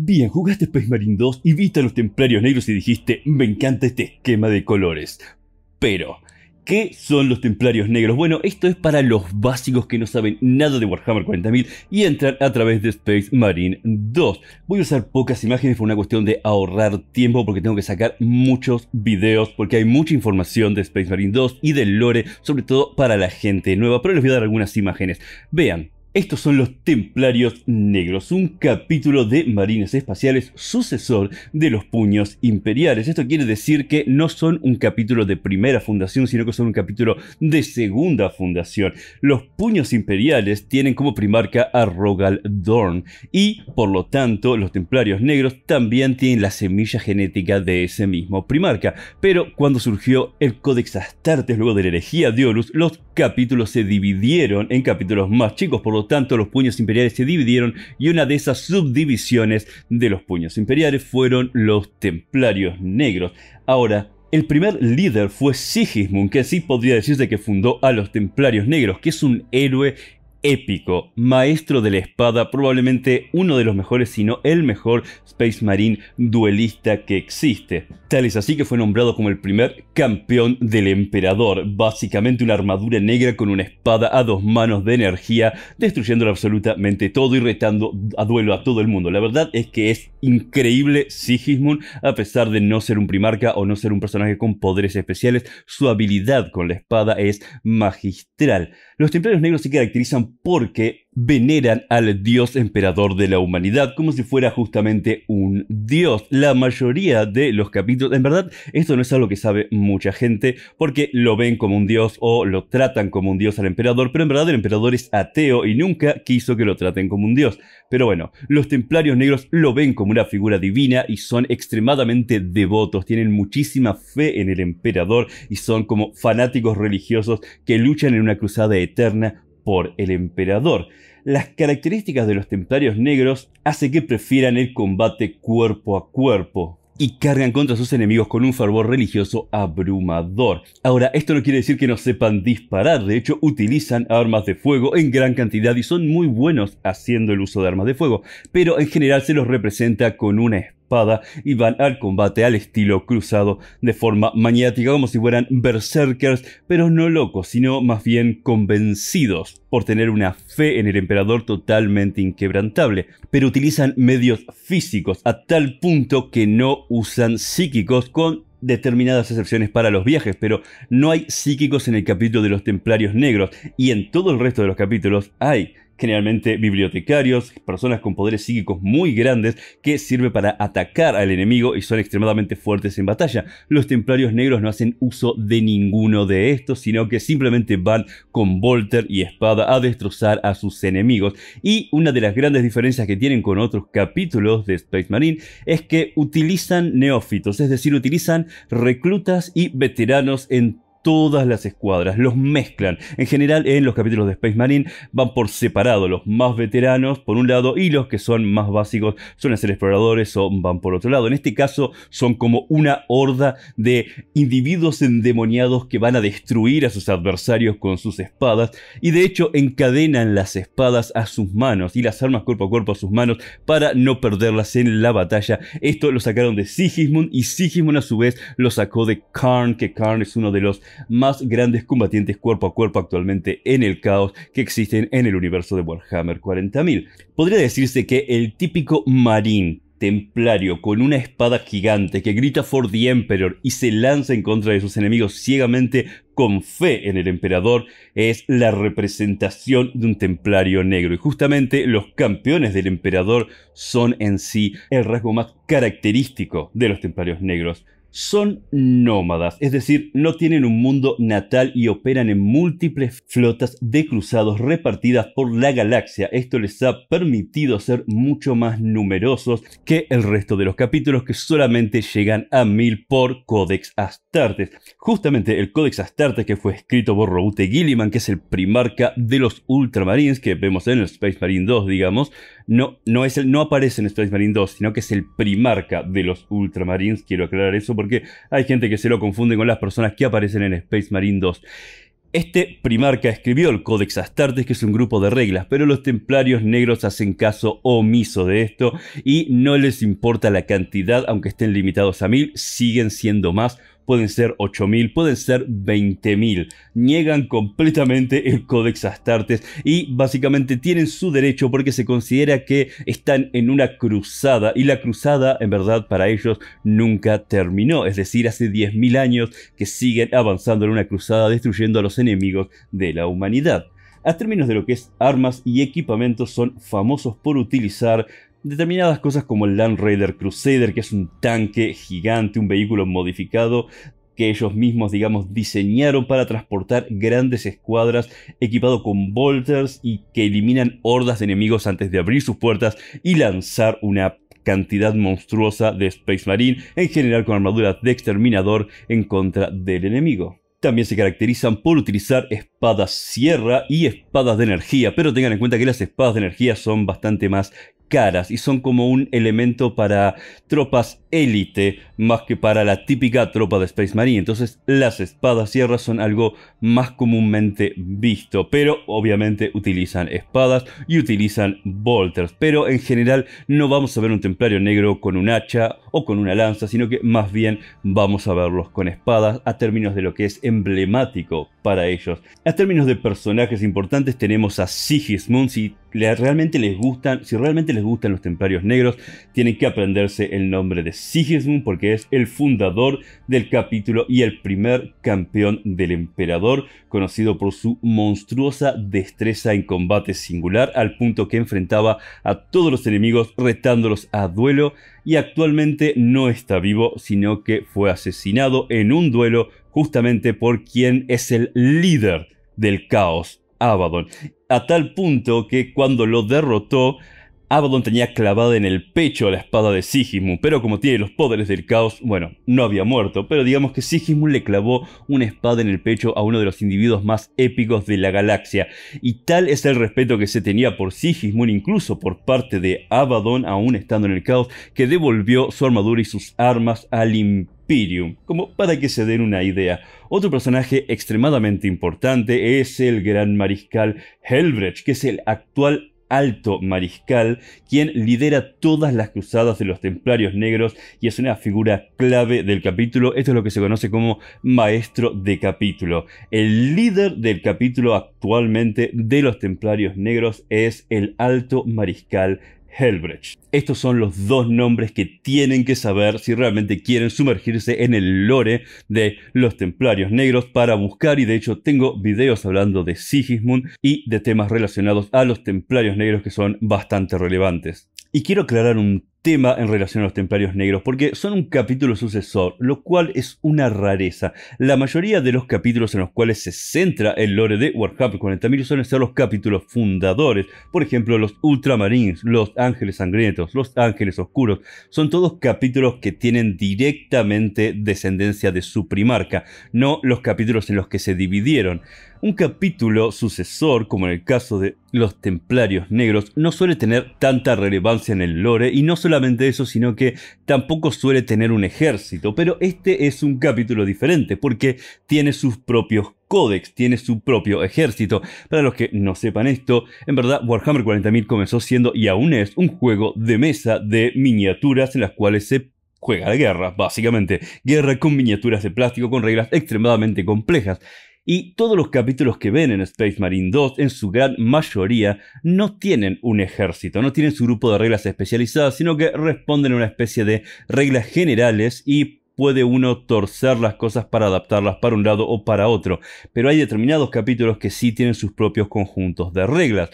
Bien, jugaste Space Marine 2 y viste a los templarios negros y dijiste, me encanta este esquema de colores. Pero, ¿qué son los templarios negros? Bueno, esto es para los básicos que no saben nada de Warhammer 40.000 y entran a través de Space Marine 2. Voy a usar pocas imágenes por una cuestión de ahorrar tiempo porque tengo que sacar muchos videos porque hay mucha información de Space Marine 2 y del lore, sobre todo para la gente nueva, pero les voy a dar algunas imágenes. Vean. Estos son los Templarios Negros, un capítulo de Marines Espaciales sucesor de los Puños Imperiales. Esto quiere decir que no son un capítulo de primera fundación, sino que son un capítulo de segunda fundación. Los Puños Imperiales tienen como primarca a Rogal Dorn y, por lo tanto, los Templarios Negros también tienen la semilla genética de ese mismo primarca. Pero cuando surgió el Codex Astartes luego de la herejía de Horus, los capítulos se dividieron en capítulos más chicos, por lo tanto los puños imperiales se dividieron y una de esas subdivisiones de los puños imperiales fueron los templarios negros. Ahora, el primer líder fue Sigismund, que sí podría decirse que fundó a los templarios negros, que es un héroe épico, maestro de la espada, probablemente uno de los mejores, si no el mejor Space Marine duelista que existe. Tal es así que fue nombrado como el primer campeón del emperador, básicamente una armadura negra con una espada a dos manos de energía, destruyendo absolutamente todo y retando a duelo a todo el mundo. La verdad es que es increíble Sigismund, a pesar de no ser un primarca o no ser un personaje con poderes especiales, su habilidad con la espada es magistral. Los templarios negros se caracterizan porque veneran al dios emperador de la humanidad como si fuera justamente un dios. La mayoría de los capítulos, en verdad, esto no es algo que sabe mucha gente porque lo ven como un dios o lo tratan como un dios al emperador, pero en verdad el emperador es ateo y nunca quiso que lo traten como un dios. Pero bueno, los templarios negros lo ven como una figura divina y son extremadamente devotos, tienen muchísima fe en el emperador y son como fanáticos religiosos que luchan en una cruzada eterna el emperador. Las características de los templarios negros hace que prefieran el combate cuerpo a cuerpo y cargan contra sus enemigos con un fervor religioso abrumador. Ahora, esto no quiere decir que no sepan disparar, de hecho utilizan armas de fuego en gran cantidad y son muy buenos haciendo el uso de armas de fuego, pero en general se los representa con una espada y van al combate al estilo cruzado, de forma maniática como si fueran berserkers, pero no locos, sino más bien convencidos por tener una fe en el emperador totalmente inquebrantable, pero utilizan medios físicos a tal punto que no usan psíquicos con determinadas excepciones para los viajes, pero no hay psíquicos en el capítulo de los templarios negros y en todo el resto de los capítulos hay generalmente bibliotecarios, personas con poderes psíquicos muy grandes que sirve para atacar al enemigo y son extremadamente fuertes en batalla. Los templarios negros no hacen uso de ninguno de estos, sino que simplemente van con Volter y espada a destrozar a sus enemigos. Y una de las grandes diferencias que tienen con otros capítulos de Space Marine es que utilizan neófitos, es decir, utilizan reclutas y veteranos en todas las escuadras, los mezclan. En general, en los capítulos de Space Marine van por separado, los más veteranos por un lado y los que son más básicos suelen ser exploradores o van por otro lado. En este caso, son como una horda de individuos endemoniados que van a destruir a sus adversarios con sus espadas y de hecho encadenan las espadas a sus manos y las armas cuerpo a cuerpo a sus manos para no perderlas en la batalla. Esto lo sacaron de Sigismund y Sigismund a su vez lo sacó de Karn, que Karn es uno de los más grandes combatientes cuerpo a cuerpo actualmente en el caos que existen en el universo de Warhammer 40.000. Podría decirse que el típico marín templario con una espada gigante que grita For the Emperor y se lanza en contra de sus enemigos ciegamente con fe en el emperador es la representación de un templario negro y justamente los campeones del emperador son en sí el rasgo más característico de los templarios negros son nómadas, es decir, no tienen un mundo natal y operan en múltiples flotas de cruzados repartidas por la galaxia. Esto les ha permitido ser mucho más numerosos que el resto de los capítulos que solamente llegan a mil por Codex Astartes. Justamente el Codex Astartes que fue escrito por Robute Gilliman, que es el primarca de los Ultramarines que vemos en el Space Marine 2, digamos, no, es el, no aparece en Space Marine 2, sino que es el primarca de los Ultramarines. Quiero aclarar eso porque hay gente que se lo confunde con las personas que aparecen en Space Marine 2. Este primarca escribió el Codex Astartes, que es un grupo de reglas, pero los templarios negros hacen caso omiso de esto y no les importa la cantidad, aunque estén limitados a mil, siguen siendo más pueden ser 8000, pueden ser 20000. Niegan completamente el Codex Astartes y básicamente tienen su derecho porque se considera que están en una cruzada y la cruzada en verdad para ellos nunca terminó. Es decir, hace 10.000 años que siguen avanzando en una cruzada destruyendo a los enemigos de la humanidad. A términos de lo que es armas y equipamiento son famosos por utilizar Determinadas cosas como el Land Raider Crusader, que es un tanque gigante, un vehículo modificado que ellos mismos, digamos, diseñaron para transportar grandes escuadras equipado con bolters y que eliminan hordas de enemigos antes de abrir sus puertas y lanzar una cantidad monstruosa de Space Marine, en general con armadura de exterminador en contra del enemigo. También se caracterizan por utilizar espadas sierra y espadas de energía, pero tengan en cuenta que las espadas de energía son bastante más caras y son como un elemento para tropas élite más que para la típica tropa de Space Marine. Entonces las espadas sierras son algo más comúnmente visto, pero obviamente utilizan espadas y utilizan bolters. Pero en general no vamos a ver un templario negro con un hacha o con una lanza, sino que más bien vamos a verlos con espadas a términos de lo que es emblemático para ellos. A términos de personajes importantes tenemos a Sigismund, si realmente les gustan, si realmente les gustan los templarios negros, tienen que aprenderse el nombre de Sigismund porque es el fundador del capítulo y el primer campeón del emperador, conocido por su monstruosa destreza en combate singular al punto que enfrentaba a todos los enemigos retándolos a duelo y actualmente no está vivo, sino que fue asesinado en un duelo justamente por quien es el líder del caos, Abaddon, a tal punto que cuando lo derrotó Abaddon tenía clavada en el pecho la espada de Sigismund, pero como tiene los poderes del caos, bueno, no había muerto, pero digamos que Sigismund le clavó una espada en el pecho a uno de los individuos más épicos de la galaxia, y tal es el respeto que se tenía por Sigismund, incluso por parte de Abaddon, aún estando en el caos, que devolvió su armadura y sus armas al Imperium, como para que se den una idea. Otro personaje extremadamente importante es el gran mariscal Helbrecht, que es el actual alto mariscal, quien lidera todas las cruzadas de los templarios negros y es una figura clave del capítulo. Esto es lo que se conoce como maestro de capítulo. El líder del capítulo actualmente de los templarios negros es el alto mariscal Helbrecht. Estos son los dos nombres que tienen que saber si realmente quieren sumergirse en el lore de los templarios negros para buscar y de hecho tengo videos hablando de Sigismund y de temas relacionados a los templarios negros que son bastante relevantes. Y quiero aclarar un tema en relación a los templarios negros, porque son un capítulo sucesor, lo cual es una rareza. La mayoría de los capítulos en los cuales se centra el lore de Warhammer 40.000 suelen ser los capítulos fundadores, por ejemplo los Ultramarines, los Ángeles Sangrientos, los Ángeles Oscuros, son todos capítulos que tienen directamente descendencia de su primarca, no los capítulos en los que se dividieron. Un capítulo sucesor, como en el caso de los templarios negros no suele tener tanta relevancia en el lore y no solamente eso, sino que tampoco suele tener un ejército, pero este es un capítulo diferente porque tiene sus propios códex, tiene su propio ejército. Para los que no sepan esto, en verdad Warhammer 40.000 comenzó siendo y aún es un juego de mesa de miniaturas en las cuales se juega la guerra, básicamente. Guerra con miniaturas de plástico con reglas extremadamente complejas y todos los capítulos que ven en Space Marine 2, en su gran mayoría, no tienen un ejército, no tienen su grupo de reglas especializadas, sino que responden a una especie de reglas generales y puede uno torcer las cosas para adaptarlas para un lado o para otro, pero hay determinados capítulos que sí tienen sus propios conjuntos de reglas.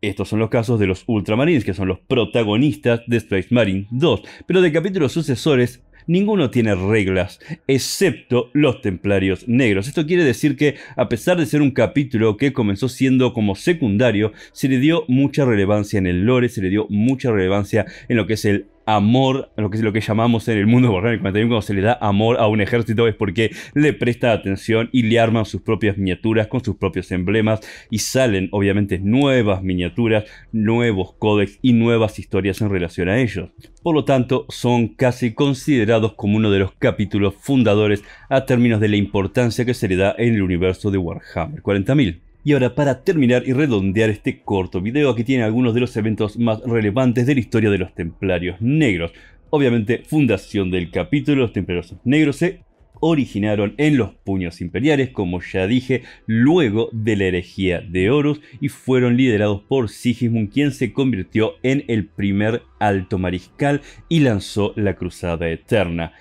Estos son los casos de los Ultramarines, que son los protagonistas de Space Marine 2, pero de capítulos sucesores ninguno tiene reglas, excepto los templarios negros. Esto quiere decir que, a pesar de ser un capítulo que comenzó siendo como secundario, se le dio mucha relevancia en el lore, se le dio mucha relevancia en lo que es el amor, lo que, es lo que llamamos en el mundo de Warhammer 41, cuando se le da amor a un ejército es porque le presta atención y le arman sus propias miniaturas con sus propios emblemas y salen obviamente nuevas miniaturas, nuevos códex y nuevas historias en relación a ellos. Por lo tanto, son casi considerados como uno de los capítulos fundadores a términos de la importancia que se le da en el universo de Warhammer 40.000. Y ahora para terminar y redondear este corto video, aquí tiene algunos de los eventos más relevantes de la historia de los templarios negros. Obviamente, fundación del capítulo, los templarios negros se originaron en los puños imperiales, como ya dije, luego de la herejía de Horus y fueron liderados por Sigismund, quien se convirtió en el primer alto mariscal y lanzó la Cruzada Eterna.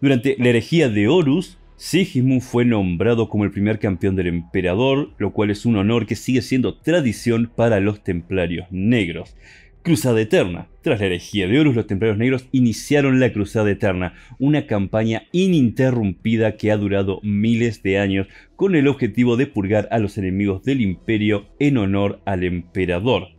Durante la herejía de Horus, Sigismund fue nombrado como el primer campeón del emperador, lo cual es un honor que sigue siendo tradición para los templarios negros. Cruzada Eterna. Tras la herejía de Horus, los templarios negros iniciaron la Cruzada Eterna, una campaña ininterrumpida que ha durado miles de años con el objetivo de purgar a los enemigos del imperio en honor al emperador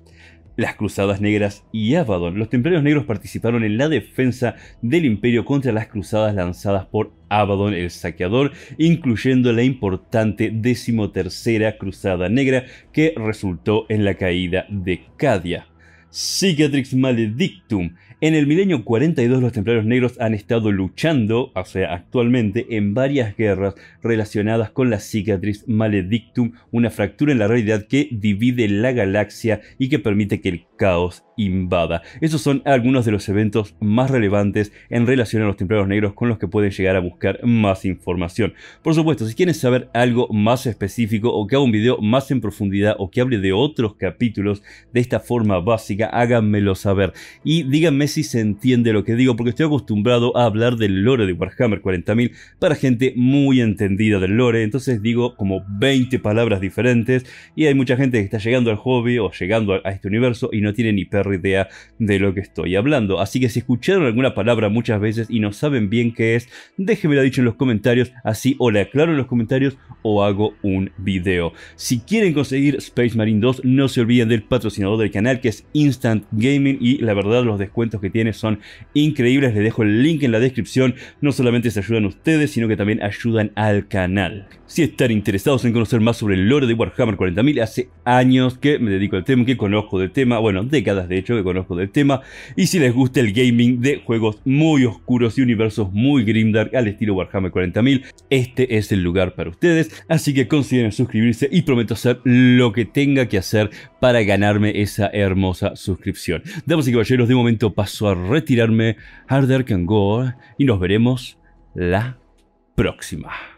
las Cruzadas Negras y Abaddon. Los templarios negros participaron en la defensa del imperio contra las cruzadas lanzadas por Abaddon el saqueador, incluyendo la importante decimotercera cruzada negra que resultó en la caída de Cadia. Cicatrix Maledictum en el milenio 42 los templarios negros han estado luchando, o sea, actualmente, en varias guerras relacionadas con la cicatriz maledictum, una fractura en la realidad que divide la galaxia y que permite que el caos invada. Esos son algunos de los eventos más relevantes en relación a los templarios negros con los que pueden llegar a buscar más información. Por supuesto, si quieren saber algo más específico o que haga un video más en profundidad o que hable de otros capítulos de esta forma básica, háganmelo saber. Y díganme si se entiende lo que digo, porque estoy acostumbrado a hablar del lore de Warhammer 40.000 para gente muy entendida del lore, entonces digo como 20 palabras diferentes y hay mucha gente que está llegando al hobby o llegando a este universo y no tiene ni perro idea de lo que estoy hablando. Así que si escucharon alguna palabra muchas veces y no saben bien qué es, déjenmela dicho en los comentarios, así o la aclaro en los comentarios o hago un video. Si quieren conseguir Space Marine 2, no se olviden del patrocinador del canal que es Instant Gaming y la verdad los descuentos que tiene son increíbles. Les dejo el link en la descripción. No solamente se ayudan ustedes, sino que también ayudan al canal. Si están interesados en conocer más sobre el lore de Warhammer 40.000, hace años que me dedico al tema, que conozco del tema, bueno, décadas de de hecho, que conozco del tema, y si les gusta el gaming de juegos muy oscuros y universos muy grimdark al estilo Warhammer 40.000, este es el lugar para ustedes, así que consideren suscribirse y prometo hacer lo que tenga que hacer para ganarme esa hermosa suscripción. Damas y caballeros, de momento paso a retirarme, harder can go, y nos veremos la próxima.